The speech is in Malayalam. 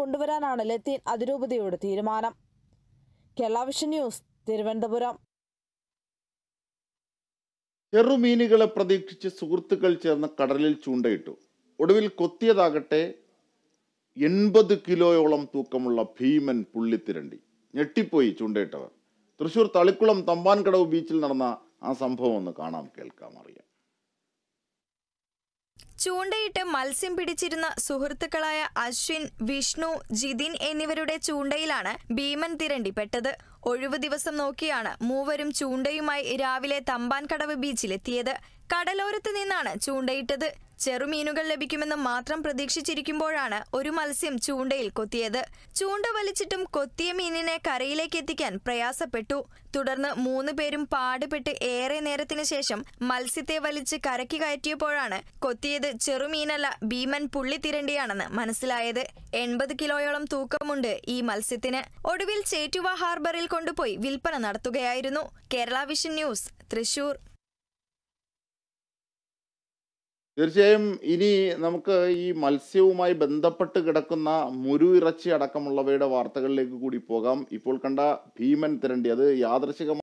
കൊണ്ടുവരാനാണ് ലത്തീൻ അതിരൂപതയുടെ തീരുമാനം കേരള വിഷൻ ന്യൂസ് തിരുവനന്തപുരം ചെറുമീനുകളെ പ്രതീക്ഷിച്ച് സുഹൃത്തുക്കൾ ചേർന്ന് കടലിൽ ചൂണ്ടയിട്ടു ഒടുവിൽ കൊത്തിയതാകട്ടെ എൺപത് കിലോയോളം തൂക്കമുള്ള ഭീമൻ പുള്ളിത്തിരണ്ടി ഞെട്ടിപ്പോയി ചൂണ്ടയിട്ടവർ തൃശൂർ തളിക്കുളം തമ്പാൻകടവ് ബീച്ചിൽ നടന്ന ആ സംഭവം ഒന്ന് കാണാം കേൾക്കാം അറിയാം ചൂണ്ടയിട്ട് മത്സ്യം പിടിച്ചിരുന്ന സുഹൃത്തുക്കളായ അശ്വിൻ വിഷ്ണു ജിതിൻ എന്നിവരുടെ ചൂണ്ടയിലാണ് ഭീമൻ തിരണ്ടിപ്പെട്ടത് ഒഴിവു ദിവസം നോക്കിയാണ് മൂവരും ചൂണ്ടയുമായി രാവിലെ തമ്പാൻകടവ് ബീച്ചിലെത്തിയത് കടലോരത്ത് നിന്നാണ് ചൂണ്ടയിട്ടത് ചെറുമീനുകൾ ലഭിക്കുമെന്ന് മാത്രം പ്രതീക്ഷിച്ചിരിക്കുമ്പോഴാണ് ഒരു മത്സ്യം ചൂണ്ടയിൽ കൊത്തിയത് ചൂണ്ട വലിച്ചിട്ടും കൊത്തിയ മീനിനെ കരയിലേക്ക് എത്തിക്കാൻ പ്രയാസപ്പെട്ടു തുടർന്ന് മൂന്ന് പേരും പാടുപെട്ട് ഏറെ നേരത്തിന് ശേഷം മത്സ്യത്തെ വലിച്ച് കരയ്ക്ക് കയറ്റിയപ്പോഴാണ് കൊത്തിയത് ചെറുമീനല്ല ഭീമൻ പുള്ളിത്തിരണ്ടിയാണെന്ന് മനസ്സിലായത് എൺപത് കിലോയോളം തൂക്കമുണ്ട് ഈ മത്സ്യത്തിന് ഒടുവിൽ ചേറ്റുവ ഹാർബറിൽ കൊണ്ടുപോയി വിൽപ്പന നടത്തുകയായിരുന്നു കേരള വിഷൻ ന്യൂസ് തൃശൂർ തീർച്ചയായും ഇനി നമുക്ക് ഈ മത്സ്യവുമായി ബന്ധപ്പെട്ട് കിടക്കുന്ന മുരു ഇറച്ചി അടക്കമുള്ളവയുടെ വാർത്തകളിലേക്ക് കൂടി പോകാം ഇപ്പോൾ കണ്ട ഭീമൻ തിരണ്ടി അത് യാദൃശികമായി